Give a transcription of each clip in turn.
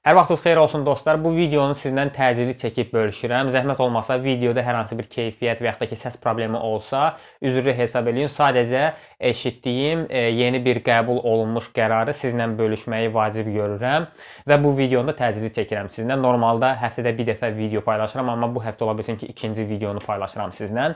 Hər vaxtınız xeyir olsun dostlar. Bu videonu sizdən təcili çəkib bölüşürəm. Zəhmət olmasa videoda hər hansı bir keyfiyyət və yaxud da ki səs problemi olsa, üzrlü hesab eləyin. Sadəcə eşitdiyim e, yeni bir qəbul olunmuş qərarı sizlə bölüşməyi vacib görürəm və bu videonu da təcili çəkirəm sizlə. Normalda həftədə bir dəfə video paylaşıram, amma bu həftə ola bilsin ki, ikinci videonu paylaşıram sizlə.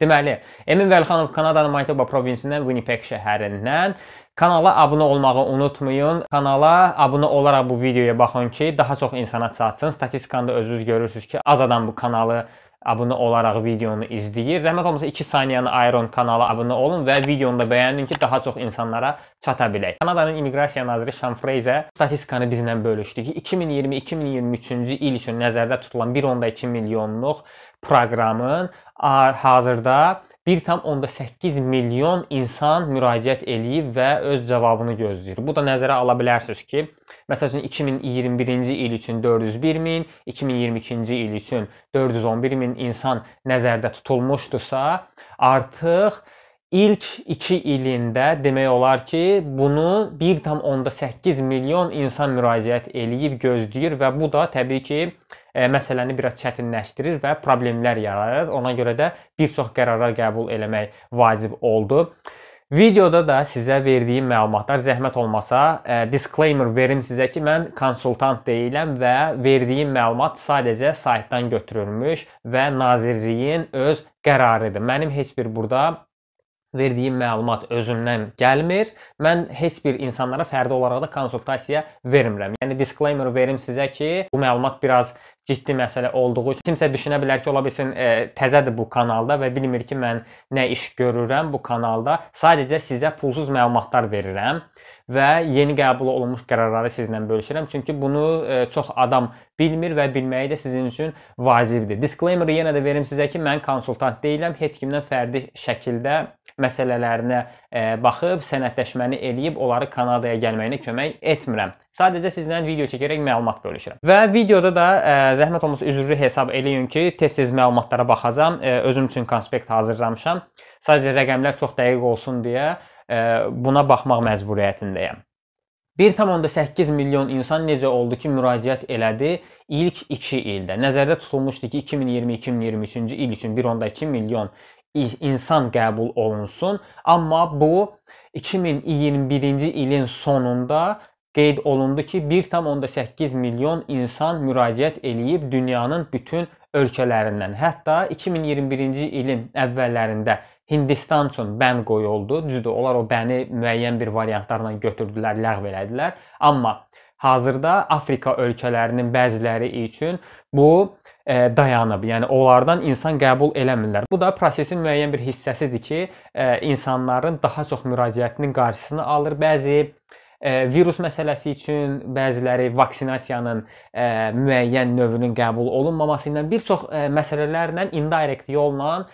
Deməli, Emin Vəlixanov Kanadanın Manitoba provinsindən Winnipeg şəhərindən Kanala abunə olmağı unutmayın. Kanala abunə olaraq bu videoya baxın ki, daha çox insana çatsın. Statistikanda özünüz görürsüz ki, az adam bu kanalı abunə olaraq videonu izləyir. Zəhmət olmasa 2 saniyəni ayırın kanala abunə olun və videonu da bəyənin ki, daha çox insanlara çata bilək. Kanadanın immiqrasiya naziri Sean Fraser statistikanı bizlə bölüşdü ki, 2020-2023-cü il üçün nəzərdə tutulan 1.2 milyonluq proqramın hazırda 1,8 milyon insan müraciət eləyib və öz cavabını gözləyir. Bu da nəzərə ala bilərsiniz ki, məsəl üçün 2021-ci il üçün 401 min, 2022-ci il üçün 411 min insan nəzərdə tutulmuşdusa, artıq ilk 2 ilində demək olar ki, bunu 1.8 milyon insan müraciət eləyib gözləyir və bu da təbii ki, e, məsələni biraz çətinləşdirir və problemlər yaradır. Ona görə də bir çox qərarlar qəbul eləmək vacib oldu. Videoda da sizə verdiyim məlumatlar zəhmət olmasa e, disclaimer verim sizə ki, mən konsultant deyiləm və verdiyim məlumat sadəcə saytdan götürülmüş və nazirliyin öz qərarıdır. Mənim heç bir burada verdiyim məlumat özümdən gəlmir. Mən heç bir insanlara fərdi olaraq da konsultasiya vermirəm. Yəni disclaimer verim sizə ki, bu məlumat biraz ciddi məsələ olduğu üçün kimsə düşünə bilər ki, ola bilsin e, təzədir bu kanalda və bilmir ki, mən nə iş görürəm bu kanalda. Sadəcə sizə pulsuz məlumatlar verirəm və yeni qəbul olunmuş qərarları sizlə bölüşürəm. Çünki bunu e, çox adam bilmir və bilməyi də sizin üçün vacibdir. Disclaimer yenə də verim sizə ki, mən konsultant deyiləm, heç kimdən fərdi şəkildə məsələlərinə baxıb sənədləşməni eləyib onları Kanadaya gəlməyinə kömək etmirəm. Sadəcə sizlə video çəkərək məlumat bölüşürəm. Və videoda da ə, e, zəhmət olmasa üzrlü hesab eləyin ki, tez-tez məlumatlara baxacam. Ə, e, özüm üçün konspekt hazırlamışam. Sadəcə rəqəmlər çox dəqiq olsun deyə ə, e, buna baxmaq məcburiyyətindəyəm. 1.8 milyon insan necə oldu ki, müraciət elədi ilk 2 ildə. Nəzərdə tutulmuşdu ki, 2020-2023-cü il üçün 1.2 milyon insan qəbul olunsun. Amma bu 2021-ci ilin sonunda qeyd olundu ki, 1.8 milyon insan müraciət eləyib dünyanın bütün ölkələrindən. Hətta 2021-ci ilin əvvəllərində Hindistan üçün bən qoyuldu. Düzdür, onlar o bəni müəyyən bir variantlarla götürdülər, ləğv elədilər. Amma hazırda Afrika ölkələrinin bəziləri üçün bu E, dayanıb. Yəni onlardan insan qəbul eləmirlər. Bu da prosesin müəyyən bir hissəsidir ki, e, insanların daha çox müraciətinin qarşısını alır. Bəzi e, virus məsələsi üçün bəziləri vaksinasiyanın müəyyən növünün qəbul olunmaması ilə bir çox məsələlərlə indirekt yolla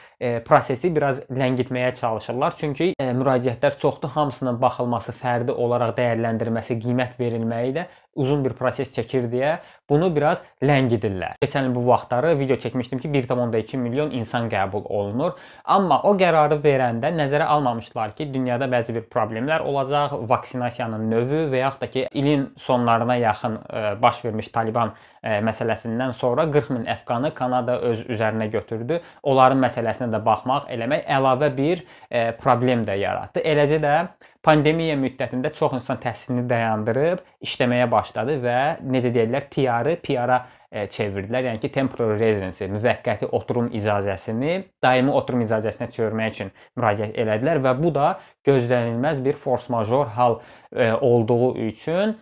prosesi biraz ləngitməyə çalışırlar. Çünki müraciətlər çoxdur, hamısının baxılması, fərdi olaraq dəyərləndirilməsi, qiymət verilməyi də uzun bir proses çəkir deyə bunu biraz ləngidirlər. Keçən il bu vaxtları video çəkmişdim ki, 1.2 milyon insan qəbul olunur. Amma o qərarı verəndə nəzərə almamışlar ki, dünyada bəzi bir problemlər olacaq, vaksinasiyanın növü və yaxud da ki, ilin sonlarına yaxın e, baş vermiş Taliban e, məsələsindən sonra 40 min əfqanı Kanada öz üzərinə götürdü. Onların məsələsinə də baxmaq, eləmək əlavə bir e, problem də yaratdı. Eləcə də Pandemiya müddətində çox insan təhsilini dayandırıb işləməyə başladı və necə deyirlər, TR-ı PR-a e, çevirdilər. Yəni ki, temporary residency, müvəqqəti oturum icazəsini daimi oturum icazəsinə çevirmək üçün müraciət elədilər və bu da gözlənilməz bir force major hal e, olduğu üçün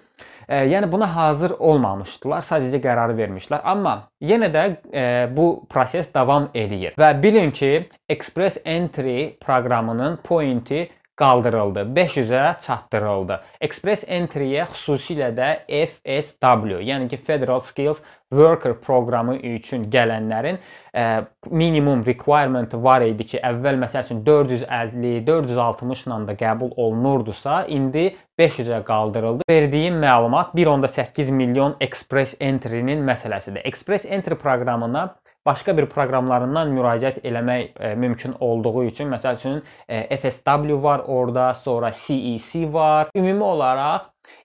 e, yəni buna hazır olmamışdılar, sadəcə qərar vermişlər. Amma yenə də e, bu proses davam eləyir. Və bilin ki, Express Entry proqramının pointi qaldırıldı, 500-ə çatdırıldı. Express Entry-yə xüsusilə də FSW, yəni ki, Federal Skills Worker proqramı üçün gələnlərin ə, e, minimum requirement var idi ki, əvvəl məsəl üçün 450, 460 ilə də qəbul olunurdusa, indi 500-ə qaldırıldı. Verdiyim məlumat 1.8 milyon Express Entry-nin məsələsidir. Express Entry proqramına başqa bir proqramlarından müraciət eləmək e, mümkün olduğu üçün, məsəl üçün e, FSW var orada, sonra CEC e var. Ümumi olaraq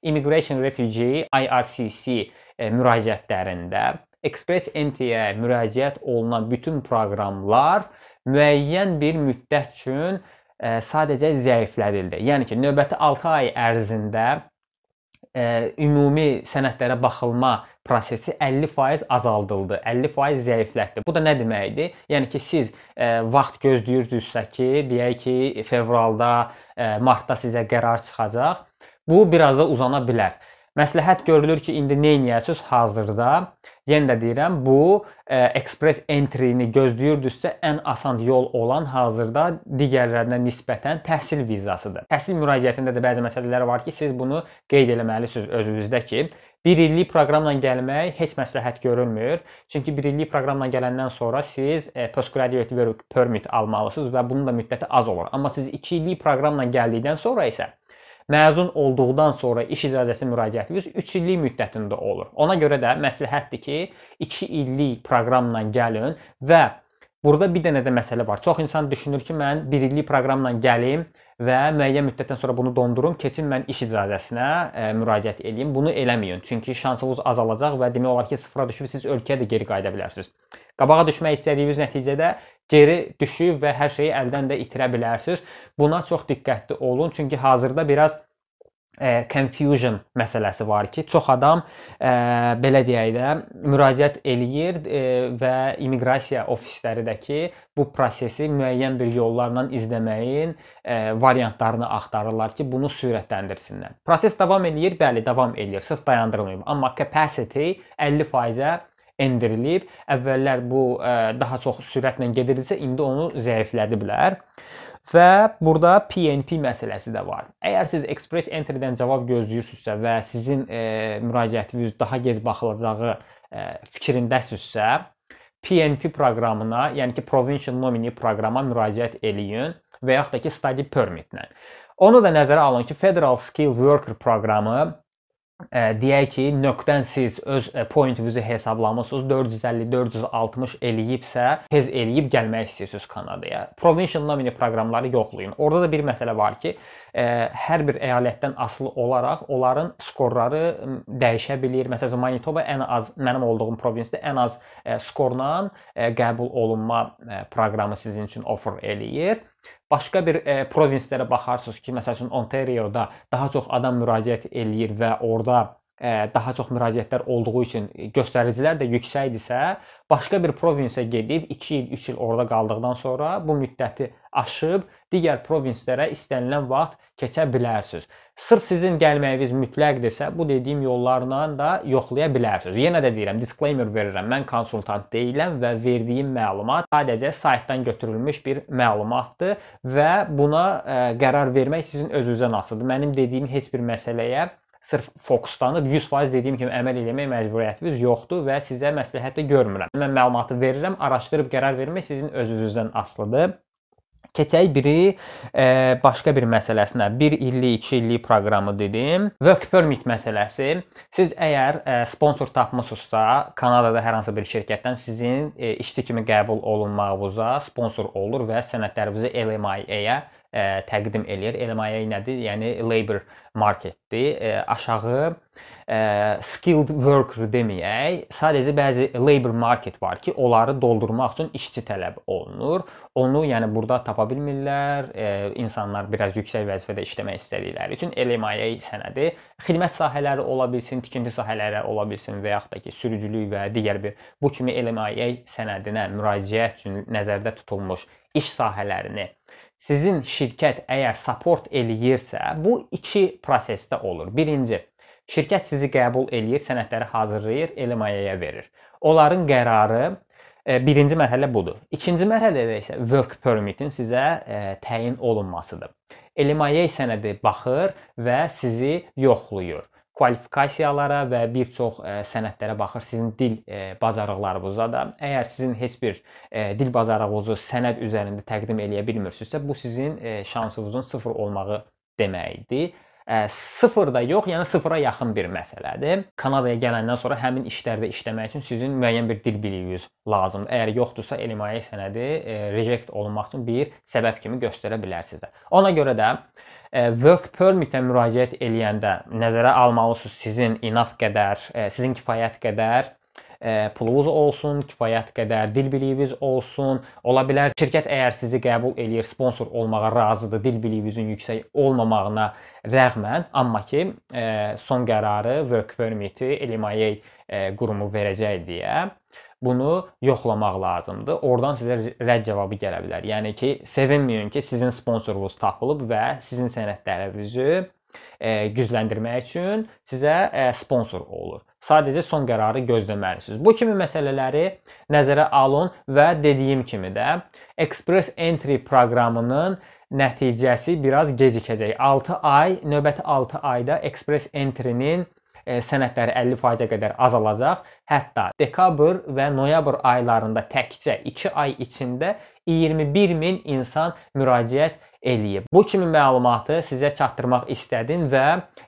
Immigration Refugee IRCC e, müraciətlərində Express NT-yə müraciət olunan bütün proqramlar müəyyən bir müddət üçün ə, e, sadəcə zəiflədildi. Yəni ki, növbəti 6 ay ərzində ümumi sənədlərə baxılma prosesi 50% azaldıldı, 50% zəiflətdi. Bu da nə deməkdir? Yəni ki, siz e, vaxt gözləyirdisə ki, deyək ki, fevralda, e, martda sizə qərar çıxacaq. Bu biraz da uzana bilər. Məsləhət görülür ki, indi nə edəyəsiz hazırda? Yenə də deyirəm, bu e, express entry-ni gözləyirdinizsə, ən asan yol olan hazırda digərlərinə nisbətən təhsil vizasıdır. Təhsil müraciətində də bəzi məsələlər var ki, siz bunu qeyd eləməlisiniz özünüzdə ki, 1 illik proqramla gəlmək heç məsləhət görülmür. Çünki 1 illik proqramla gələndən sonra siz e, postgraduate work permit almalısınız və bunun da müddəti az olur. Amma siz 2 illik proqramla gəldikdən sonra isə Məzun olduqdan sonra iş icazəsi müraciətiniz 3 illik müddətində olur. Ona görə də məsləhətdir ki, 2 illik proqramla gəlin və burada bir dənə də məsələ var. Çox insan düşünür ki, mən 1 illik proqramla gəlim və müəyyən müddətdən sonra bunu dondurum, keçim mən iş icazəsinə ə, e, müraciət edeyim. Bunu eləməyin. Çünki şansınız azalacaq və demək olar ki, sıfıra düşüb siz ölkəyə də geri qayıda bilərsiniz. Qabağa düşmək istədiyiniz nəticədə geri düşüb və hər şeyi əldən də itirə bilərsiniz. Buna çox diqqətli olun, çünki hazırda biraz ə, e, confusion məsələsi var ki, çox adam ə, e, belə deyək də müraciət eləyir ə, e, və immiqrasiya ofislərindəki bu prosesi müəyyən bir yollarla izləməyin ə, variantlarını axtarırlar ki, bunu sürətləndirsinlər. Proses davam eləyir, bəli, davam eləyir, sırf dayandırılmayıb, amma capacity 50%-ə endirilib. Əvvəllər bu ə, e, daha çox sürətlə gedirdisə, indi onu zəiflədiblər. Və burada PNP məsələsi də var. Əgər siz Express Entry-dən cavab gözləyirsinizsə və sizin e, müraciətiniz daha gec baxılacağı e, fikrindəsizsə, PNP proqramına, yəni ki, Provincial Nominee proqrama müraciət eləyin və yaxud da ki, Study Permit-lə. Onu da nəzərə alın ki, Federal Skilled Worker proqramı deyək ki, nöqtən siz öz point view'u hesablamısınız. 450-460 eləyibsə, tez eləyib gəlmək istəyirsiniz Kanadaya. Provincial nomini proqramları yoxlayın. Orada da bir məsələ var ki, hər bir əyalətdən asılı olaraq onların skorları dəyişə bilər. Məsələn, Manitoba ən az mənim olduğum provinsdə ən az skorla qəbul olunma proqramı sizin üçün offer eləyir. Başqa bir e, provinslərə baxarsınız ki, məsələn, Ontarioda daha çox adam müraciət eləyir və orada daha çox müraciətlər olduğu üçün göstəricilər də yüksəkdirsə, başqa bir provinsə gedib 2 il, 3 il orada qaldıqdan sonra bu müddəti aşıb digər provinslərə istənilən vaxt keçə bilərsiniz. Sırf sizin gəlməyiniz mütləqdirsə, bu dediyim yollarla da yoxlaya bilərsiniz. Yenə də deyirəm, disclaimer verirəm. Mən konsultant deyiləm və verdiyim məlumat sadəcə saytdan götürülmüş bir məlumatdır və buna ə, qərar vermək sizin öz-özünüzə asılıdır. Mənim dediyim heç bir məsələyə sırf fokuslanıb 100% dediyim kimi əməl eləmək məcburiyyətiniz yoxdur və sizə məsləhət də görmürəm. Mən məlumatı verirəm, araşdırıb qərar vermək sizin özünüzdən asılıdır. Keçək biri e, başqa bir məsələsinə. 1 illik, 2 illik proqramı dedim. Work permit məsələsi. Siz əgər e, sponsor tapmısınızsa, Kanadada hər hansı bir şirkətdən sizin e, işçi kimi qəbul olunmağınıza sponsor olur və sənədlərinizi LMIA-yə ə, təqdim eləyir. Elmayə nədir? Yəni labor marketdir. Ə, aşağı ə, skilled worker deməyək, sadəcə bəzi labor market var ki, onları doldurmaq üçün işçi tələb olunur. Onu yəni burada tapa bilmirlər. Ə, insanlar biraz yüksək vəzifədə işləmək istədikləri üçün elmayə sənədi xidmət sahələri ola bilsin, tikinti sahələri ola bilsin və yaxud da ki, sürücülük və digər bir bu kimi elmayə sənədinə müraciət üçün nəzərdə tutulmuş iş sahələrini sizin şirkət əgər support eləyirsə, bu iki prosesdə olur. Birinci, şirkət sizi qəbul eləyir, sənədləri hazırlayır, LMIA-ya verir. Onların qərarı e, Birinci mərhələ budur. İkinci mərhələdə isə work permitin sizə ə, e, təyin olunmasıdır. LMIA sənədi baxır və sizi yoxluyur kvalifikasiyalara və bir çox e, sənədlərə baxır sizin dil e, bacarıqlarınıza da. Əgər sizin heç bir e, dil bacarığınızı sənəd üzərində təqdim eləyə bilmirsinizsə, bu sizin şansınızın 0 olmağı deməkdir. 0 da yox, yəni 0-a yaxın bir məsələdir. Kanadaya gələndən sonra həmin işlərdə işləmək üçün sizin müəyyən bir dil biliyiniz lazımdır. Əgər yoxdursa, elmayə sənədi reject olunmaq üçün bir səbəb kimi göstərə bilərsiniz də. Ona görə də work permitə müraciət eləyəndə nəzərə almalısınız sizin inaf qədər, sizin kifayət qədər pulunuz olsun, kifayət qədər dil biliyiniz olsun. Ola bilər şirkət əgər sizi qəbul eləyir, sponsor olmağa razıdır, dil biliyinizin yüksək olmamağına rəğmən, amma ki, son qərarı work permiti LMIA qurumu verəcək deyə bunu yoxlamaq lazımdır. Oradan sizə rədd cavabı gələ bilər. Yəni ki, sevinməyin ki, sizin sponsorunuz tapılıb və sizin sənət tərəvüzü e, gücləndirmək üçün sizə e, sponsor olur. Sadəcə son qərarı gözləməlisiniz. Bu kimi məsələləri nəzərə alın və dediyim kimi də Express Entry proqramının nəticəsi biraz gecikəcək. 6 ay, növbəti 6 ayda Express Entry-nin E, sənədləri 50%-ə qədər azalacaq. Hətta dekabr və noyabr aylarında təkcə 2 ay içində 21 min insan müraciət eləyib. Bu kimi məlumatı sizə çatdırmaq istədim və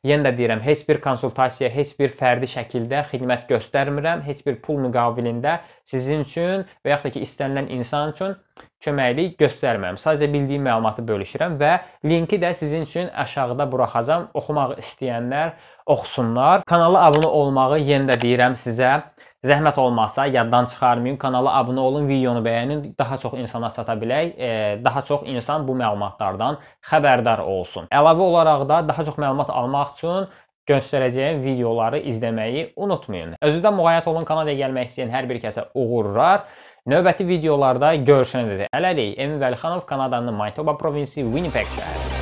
yenə də deyirəm, heç bir konsultasiya, heç bir fərdi şəkildə xidmət göstərmirəm, heç bir pul müqabilində sizin üçün və yaxud da ki, istənilən insan üçün köməklik göstərmirəm. Sadəcə bildiyim məlumatı bölüşürəm və linki də sizin üçün aşağıda buraxacam. Oxumaq istəyənlər oxusunlar. Kanala abunə olmağı yenə də deyirəm sizə. Zəhmət olmasa yaddan çıxarmayın, kanala abunə olun, videonu bəyənin, daha çox insana çata bilək, e, daha çox insan bu məlumatlardan xəbərdar olsun. Əlavə olaraq da daha çox məlumat almaq üçün göstərəcəyim videoları izləməyi unutmayın. Özünüzdə müğayət olun, kanala gəlmək istəyən hər bir kəsə uğurlar. Növbəti videolarda görüşənədək. Hələlik, Emin Vəlixanov, Kanadanın Manitoba provinsi Winnipeg şəhəri.